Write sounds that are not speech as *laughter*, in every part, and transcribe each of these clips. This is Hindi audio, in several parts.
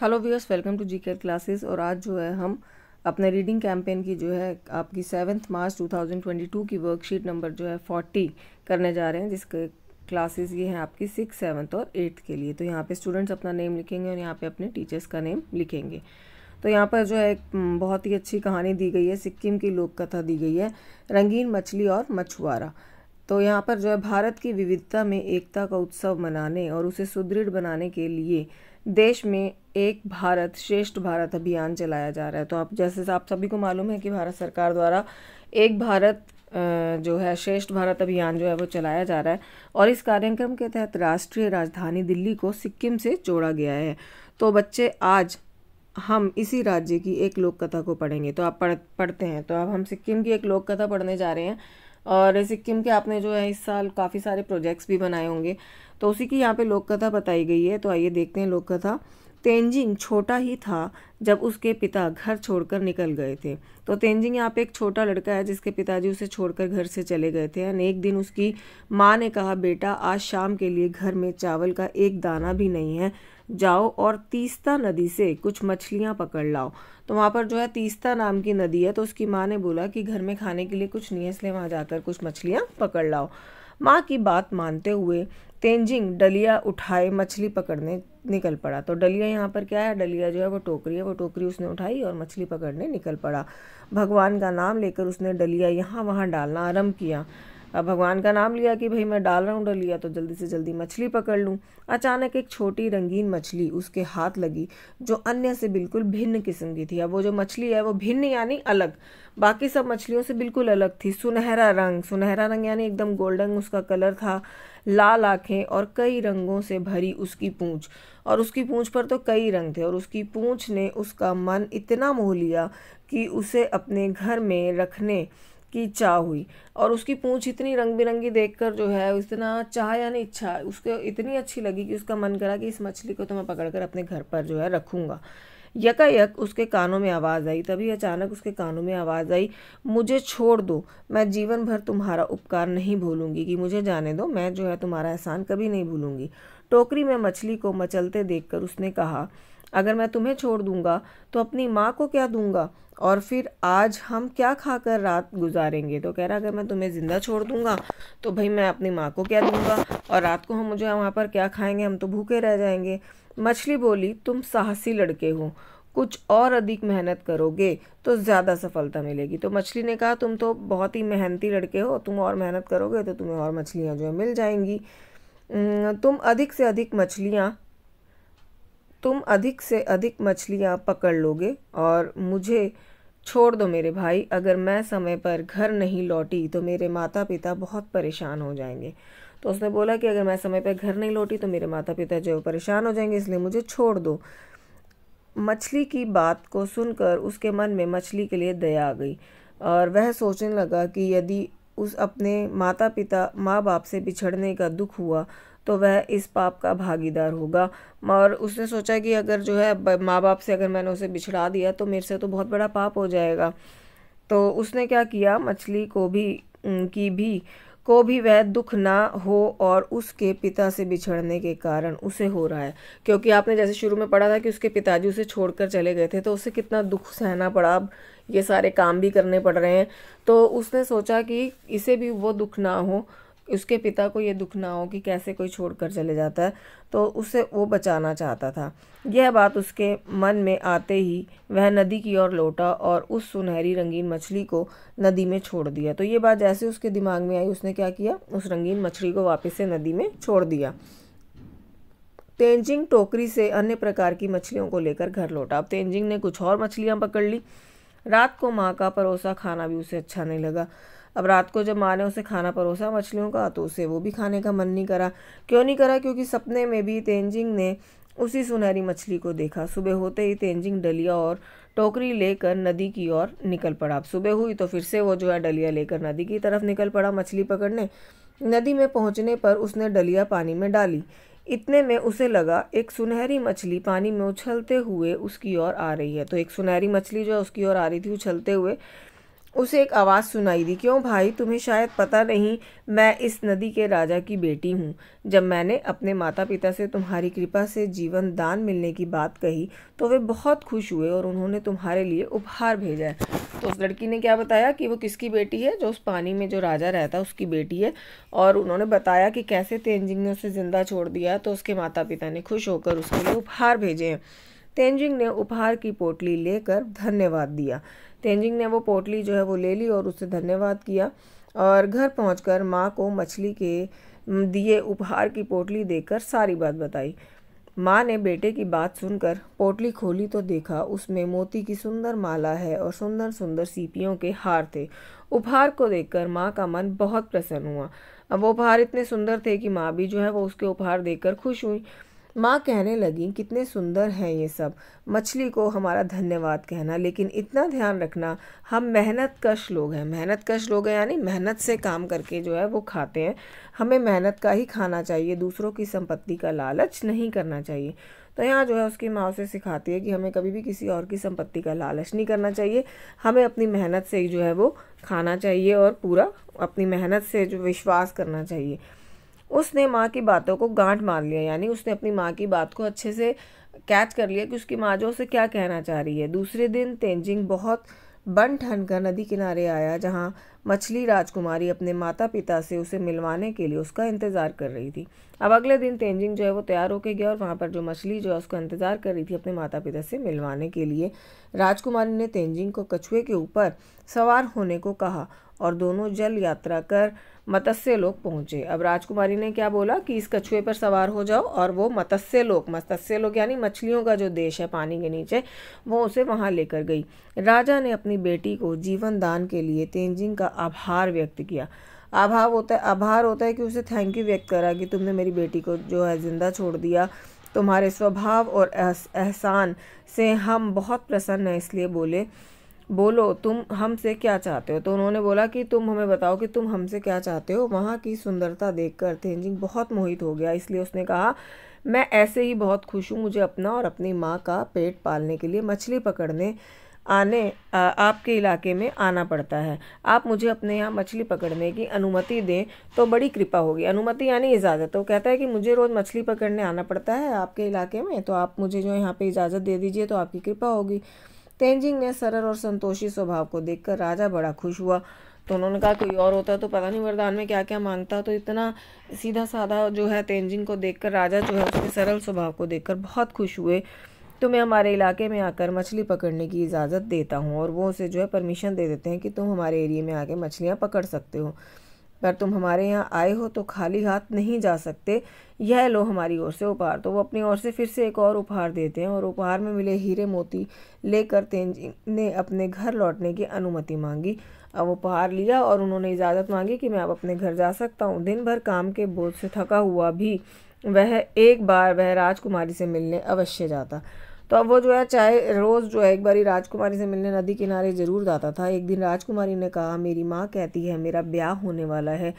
hello viewers welcome to G classes और आज जो है हम अपने रीडिंग कैंपेन की जो है आपकी सेवन्थ मार्च 2022 की वर्कशीट नंबर जो है फोर्टी करने जा रहे हैं जिसके क्लासेस ये हैं आपकी सिक्स सेवन्थ और एट्थ के लिए तो यहाँ पे स्टूडेंट्स अपना नेम लिखेंगे और यहाँ पे अपने टीचर्स का नेम लिखेंगे तो यहाँ पर जो है एक हम्म, बहुत ही अच्छी कहानी दी गई है सिक्किम की लोक कथा दी गई है रंगीन मछली और मछुआरा तो यहाँ पर जो है भारत की विविधता में एकता का उत्सव मनाने और उसे सुदृढ़ बनाने के लिए देश में एक भारत श्रेष्ठ भारत अभियान चलाया जा रहा है तो आप जैसे आप सभी को मालूम है कि भारत सरकार द्वारा एक भारत जो है श्रेष्ठ भारत अभियान जो है वो चलाया जा रहा है और इस कार्यक्रम के तहत राष्ट्रीय राजधानी दिल्ली को सिक्किम से जोड़ा गया है तो बच्चे आज हम इसी राज्य की एक लोक कथा को पढ़ेंगे तो आप पढ़ पढ़ते हैं तो अब हम सिक्किम की एक लोक कथा पढ़ने जा रहे हैं और सिक्किम के आपने जो है इस साल काफ़ी सारे प्रोजेक्ट्स भी बनाए होंगे तो उसी की यहाँ पे लोक कथा बताई गई है तो आइए देखते हैं लोक कथा तेंजिंग छोटा ही था जब उसके पिता घर छोड़कर निकल गए थे तो तेंजिंग यहाँ पे एक छोटा लड़का है जिसके पिताजी उसे छोड़कर घर से चले गए थे एंड एक दिन उसकी माँ ने कहा बेटा आज शाम के लिए घर में चावल का एक दाना भी नहीं है जाओ और तीस्ता नदी से कुछ मछलियाँ पकड़ लाओ तो वहाँ पर जो है तीस्ता नाम की नदी है तो उसकी माँ ने बोला कि घर में खाने के लिए कुछ नहीं है इसलिए वहाँ जाकर कुछ मछलियाँ पकड़ लाओ माँ की बात मानते हुए तेंजिंग डलिया उठाए मछली पकड़ने निकल पड़ा तो डलिया यहाँ पर क्या है डलिया जो है वो टोकरी है वो टोकरी उसने उठाई और मछली पकड़ने निकल पड़ा भगवान का नाम लेकर उसने डलिया यहाँ वहाँ डालना आरम्भ किया अब भगवान का नाम लिया कि भाई मैं डाल रहा हूँ डलिया तो जल्दी से जल्दी मछली पकड़ लूँ अचानक एक छोटी रंगीन मछली उसके हाथ लगी जो अन्य से बिल्कुल भिन्न किस्म की थी अब वो जो मछली है वो भिन्न यानी अलग बाकी सब मछलियों से बिल्कुल अलग थी सुनहरा रंग सुनहरा रंग यानी एकदम गोल्डन उसका कलर था लाल आँखें और कई रंगों से भरी उसकी पूँछ और उसकी पूँछ पर तो कई रंग थे और उसकी पूँछ ने उसका मन इतना मोह लिया कि उसे अपने घर में रखने की चाह हुई और उसकी पूँछ इतनी रंग बिरंगी कर जो है इतना चाह यानी इच्छा उसको इतनी अच्छी लगी कि उसका मन करा कि इस मछली को तो मैं पकड़कर अपने घर पर जो है रखूँगा यकायक उसके कानों में आवाज़ आई तभी अचानक उसके कानों में आवाज़ आई मुझे छोड़ दो मैं जीवन भर तुम्हारा उपकार नहीं भूलूंगी कि मुझे जाने दो मैं जो है तुम्हारा एहसान कभी नहीं भूलूंगी टोकरी में मछली को मचलते देखकर उसने कहा अगर मैं तुम्हें छोड़ दूंगा तो अपनी माँ को क्या दूंगा और फिर आज हम क्या खाकर रात गुजारेंगे तो कह रहा अगर मैं तुम्हें ज़िंदा छोड़ दूंगा तो भाई मैं अपनी माँ को क्या दूंगा और रात को हम मुझे वहाँ पर क्या खाएंगे हम तो भूखे रह जाएंगे मछली बोली तुम साहसी लड़के हो कुछ और अधिक मेहनत करोगे तो ज़्यादा सफलता मिलेगी तो मछली ने कहा तुम तो बहुत ही मेहनती लड़के हो तुम और मेहनत करोगे तो तुम्हें और मछलियाँ जो है मिल जाएंगी तुम अधिक से अधिक मछलियाँ तुम अधिक से अधिक मछलियाँ पकड़ लोगे और मुझे छोड़ दो मेरे भाई अगर मैं समय पर घर नहीं लौटी तो मेरे माता पिता बहुत परेशान हो जाएंगे तो उसने बोला कि अगर मैं समय पर घर नहीं लौटी तो मेरे माता पिता जो परेशान हो जाएंगे इसलिए मुझे छोड़ दो मछली की बात को सुनकर उसके मन में मछली के लिए दया आ गई और वह सोचने लगा कि यदि उस अपने माता पिता माँ बाप से बिछड़ने का दुख हुआ तो वह इस पाप का भागीदार होगा और उसने सोचा कि अगर जो है माँ बाप से अगर मैंने उसे बिछड़ा दिया तो मेरे से तो बहुत बड़ा पाप हो जाएगा तो उसने क्या किया मछली को भी की भी को भी वह दुख ना हो और उसके पिता से बिछड़ने के कारण उसे हो रहा है क्योंकि आपने जैसे शुरू में पढ़ा था कि उसके पिताजी उसे छोड़कर चले गए थे तो उसे कितना दुख सहना पड़ा अब ये सारे काम भी करने पड़ रहे हैं तो उसने सोचा कि इसे भी वो दुख ना हो उसके पिता को ये दुख ना हो कि कैसे कोई छोड़ कर चले जाता है तो उसे वो बचाना चाहता था यह बात उसके मन में आते ही वह नदी की ओर लौटा और उस सुनहरी रंगीन मछली को नदी में छोड़ दिया तो ये बात जैसे उसके दिमाग में आई उसने क्या किया उस रंगीन मछली को वापस से नदी में छोड़ दिया तेंजिंग टोकरी से अन्य प्रकार की मछलियों को लेकर घर लौटा अब तेंजिंग ने कुछ और मछलियाँ पकड़ ली रात को माँ का परोसा खाना भी उसे अच्छा नहीं लगा अब रात को जब माँ ने उसे खाना परोसा मछलियों का तो उसे वो भी खाने का मन नहीं करा क्यों नहीं करा क्योंकि सपने में भी तेंजिंग ने उसी सुनहरी मछली को देखा सुबह होते ही तेंजिंग डलिया और टोकरी लेकर नदी की ओर निकल पड़ा अब सुबह हुई तो फिर से वो जो है डलिया लेकर नदी की तरफ निकल पड़ा मछली पकड़ने नदी में पहुंचने पर उसने डलिया पानी में डाली इतने में उसे लगा एक सुनहरी मछली पानी में उछलते हुए उसकी ओर आ रही है तो एक सुनहरी मछली जो है उसकी ओर आ रही थी उछलते हुए उसे एक आवाज़ सुनाई दी क्यों भाई तुम्हें शायद पता नहीं मैं इस नदी के राजा की बेटी हूँ जब मैंने अपने माता पिता से तुम्हारी कृपा से जीवन दान मिलने की बात कही तो वे बहुत खुश हुए और उन्होंने तुम्हारे लिए उपहार भेजा है तो उस लड़की ने क्या बताया कि वो किसकी बेटी है जो उस पानी में जो राजा रहता है उसकी बेटी है और उन्होंने बताया कि कैसे तेंजिंग ने उसे ज़िंदा छोड़ दिया तो उसके माता पिता ने खुश होकर उसके लिए उपहार भेजे हैं तेंजिंग ने उपहार की पोटली लेकर धन्यवाद दिया तेंजिंग ने वो पोटली जो है वो ले ली और उससे धन्यवाद किया और घर पहुँच कर माँ को मछली के दिए उपहार की पोटली देकर सारी बात बताई माँ ने बेटे की बात सुनकर पोटली खोली तो देखा उसमें मोती की सुंदर माला है और सुंदर सुंदर सीपियों के हार थे उपहार को देखकर माँ का मन बहुत प्रसन्न हुआ अब वो उपहार इतने सुंदर थे कि माँ भी जो है वो उसके उपहार देखकर खुश हुई माँ कहने लगी कितने सुंदर हैं ये सब मछली को हमारा धन्यवाद कहना लेकिन इतना ध्यान रखना हम मेहनत कश लोग हैं मेहनत कश लोग हैं यानी मेहनत से काम करके जो है वो खाते हैं हमें मेहनत का ही खाना चाहिए दूसरों की संपत्ति का लालच नहीं करना चाहिए तो यहाँ जो है उसकी माँ उसे सिखाती है कि हमें कभी भी किसी और की संपत्ति का लालच नहीं करना चाहिए हमें अपनी मेहनत से ही जो है वो खाना चाहिए और पूरा अपनी मेहनत से जो विश्वास करना चाहिए उसने माँ की बातों को गांठ मार लिया यानी उसने अपनी माँ की बात को अच्छे से कैच कर लिया कि उसकी माँ जो उसे क्या कहना चाह रही है दूसरे दिन तेंजिंग बहुत बन ठन कर नदी किनारे आया जहाँ मछली राजकुमारी अपने माता पिता से उसे मिलवाने के लिए उसका इंतज़ार कर रही थी अब अगले दिन तेंजिंग जो है वो तैयार होके गया और वहाँ पर जो मछली जो है उसका इंतज़ार कर रही थी अपने माता पिता से मिलवाने के लिए राजकुमारी ने तेंजिंग को कछुए के ऊपर सवार होने को कहा और दोनों जल यात्रा कर मत्स्य लोक पहुंचे अब राजकुमारी ने क्या बोला कि इस कछुए पर सवार हो जाओ और वो मत्स्य लोक मत्स्य लोक यानी मछलियों का जो देश है पानी के नीचे वो उसे वहाँ लेकर गई राजा ने अपनी बेटी को जीवन दान के लिए तेंजिंग का आभार व्यक्त किया आभार होता है आभार होता है कि उसे थैंक यू व्यक्त करा कि तुमने मेरी बेटी को जो है ज़िंदा छोड़ दिया तुम्हारे स्वभाव और एहसान से हम बहुत प्रसन्न हैं इसलिए बोले बोलो तुम हमसे क्या चाहते हो तो उन्होंने बोला कि तुम हमें बताओ कि तुम हमसे क्या चाहते हो वहाँ की सुंदरता देखकर थेंजिंग बहुत मोहित हो गया इसलिए उसने कहा मैं ऐसे ही बहुत खुश हूँ मुझे अपना और अपनी माँ का पेट पालने के लिए मछली पकड़ने आने आ, आपके इलाके में आना पड़ता है आप मुझे अपने यहाँ मछली पकड़ने की अनुमति दें तो बड़ी कृपा होगी अनुमति यानी इजाज़त तो कहता है कि मुझे रोज़ मछली पकड़ने आना पड़ता है आपके इलाके में तो आप मुझे जो यहाँ पे इजाज़त दे दीजिए तो आपकी कृपा होगी तेंजिंग ने सरल और संतोषी स्वभाव को देखकर राजा बड़ा खुश हुआ तो उन्होंने कहा कोई और होता तो पता नहीं वरदान में क्या क्या मांगता तो इतना सीधा साधा जो है तेंजिंग को देखकर राजा जो है उसके सरल स्वभाव को देखकर बहुत खुश हुए तो मैं हमारे इलाके में आकर मछली पकड़ने की इजाज़त देता हूँ और वो उसे जो है परमिशन दे देते हैं कि तुम हमारे एरिए में आके मछलियाँ पकड़ सकते हो अगर तुम हमारे यहाँ आए हो तो खाली हाथ नहीं जा सकते यह लो हमारी ओर से उपहार तो वो अपनी ओर से फिर से एक और उपहार देते हैं और उपहार में मिले हीरे मोती लेकर तेंजिंग ने अपने घर लौटने की अनुमति मांगी अब उपहार लिया और उन्होंने इजाज़त मांगी कि मैं अब अपने घर जा सकता हूँ दिन भर काम के बोझ से थका हुआ भी वह एक बार वह राजकुमारी से मिलने अवश्य जाता तो अब वो जो है चाहे रोज़ जो है एक बारी राजकुमारी से मिलने नदी किनारे ज़रूर जाता था एक दिन राजकुमारी ने कहा मेरी माँ कहती है मेरा ब्याह होने वाला है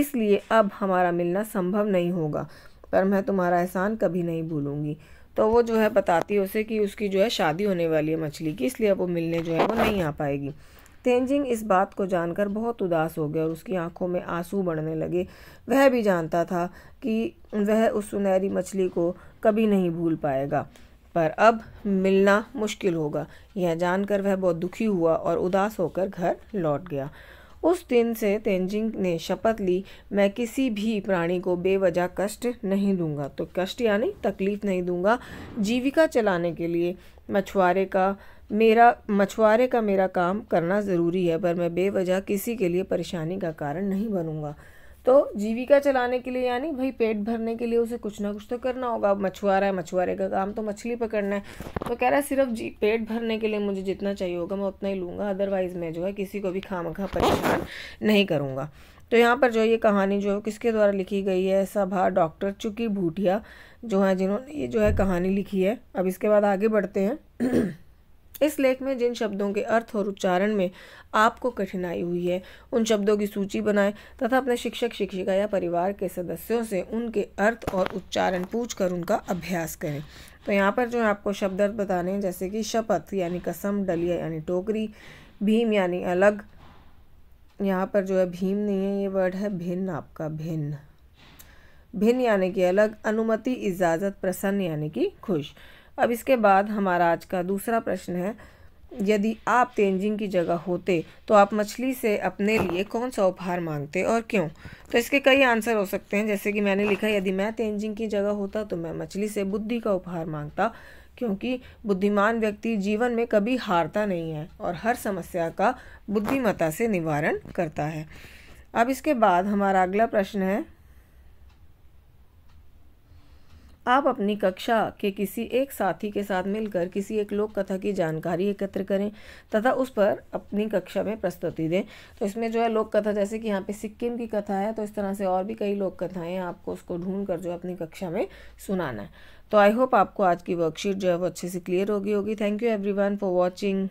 इसलिए अब हमारा मिलना संभव नहीं होगा पर मैं तुम्हारा एहसान कभी नहीं भूलूँगी तो वो जो है बताती है उसे कि उसकी जो है शादी होने वाली है मछली की इसलिए अब वो मिलने जो है वो नहीं आ पाएगी तेंजिंग इस बात को जानकर बहुत उदास हो गया और उसकी आंखों में आंसू बढ़ने लगे वह भी जानता था कि वह उस सुनहरी मछली को कभी नहीं भूल पाएगा पर अब मिलना मुश्किल होगा यह जानकर वह बहुत दुखी हुआ और उदास होकर घर लौट गया उस दिन से तेंजिंग ने शपथ ली मैं किसी भी प्राणी को बेवजह कष्ट नहीं दूंगा तो कष्ट यानी तकलीफ नहीं दूंगा जीविका चलाने के लिए मछुआरे का मेरा मछुआरे का मेरा काम करना ज़रूरी है पर मैं बेवजह किसी के लिए परेशानी का कारण नहीं बनूंगा तो जीविका चलाने के लिए यानी भाई पेट भरने के लिए उसे कुछ ना कुछ तो करना होगा अब मछुआरा है मछुआरे का काम तो मछली पकड़ना है तो कह रहा है सिर्फ जी पेट भरने के लिए मुझे जितना चाहिए होगा मैं उतना ही लूँगा अदरवाइज़ मैं जो है किसी को भी खाम खा परेशान नहीं करूँगा तो यहाँ पर जो ये कहानी जो है किसके द्वारा लिखी गई है सभा डॉक्टर चुकी भूटिया जो है जिन्होंने ये जो है कहानी लिखी है अब इसके बाद आगे बढ़ते हैं *clears throat* इस लेख में जिन शब्दों के अर्थ और उच्चारण में आपको कठिनाई हुई है उन शब्दों की सूची बनाएं तथा अपने शिक्षक शिक्षिका या परिवार के सदस्यों से उनके अर्थ और उच्चारण पूछ कर उनका अभ्यास करें तो यहाँ पर जो है आपको शब्द अर्थ बताने हैं जैसे कि शपथ यानी कसम डलिया यानी टोकरी भीम यानी अलग यहाँ पर जो है भीम नहीं है ये वर्ड है भिन्न आपका भिन्न भिन्न यानी कि अलग अनुमति इजाज़त प्रसन्न यानी कि खुश अब इसके बाद हमारा आज का दूसरा प्रश्न है यदि आप तेंजिंग की जगह होते तो आप मछली से अपने लिए कौन सा उपहार मांगते और क्यों तो इसके कई आंसर हो सकते हैं जैसे कि मैंने लिखा यदि मैं तेंजिंग की जगह होता तो मैं मछली से बुद्धि का उपहार मांगता क्योंकि बुद्धिमान व्यक्ति जीवन में कभी हारता नहीं है और हर समस्या का बुद्धिमता से निवारण करता है अब इसके बाद हमारा अगला प्रश्न है आप अपनी कक्षा के किसी एक साथी के साथ मिलकर किसी एक लोक कथा की जानकारी एकत्र करें तथा उस पर अपनी कक्षा में प्रस्तुति दें तो इसमें जो है लोक कथा जैसे कि यहाँ पे सिक्किम की कथा है तो इस तरह से और भी कई लोक कथाएँ आपको उसको ढूंढ कर जो अपनी कक्षा में सुनाना है तो आई होप आपको आज की वर्कशीट जो है वो अच्छे से क्लियर होगी होगी thank you every for watching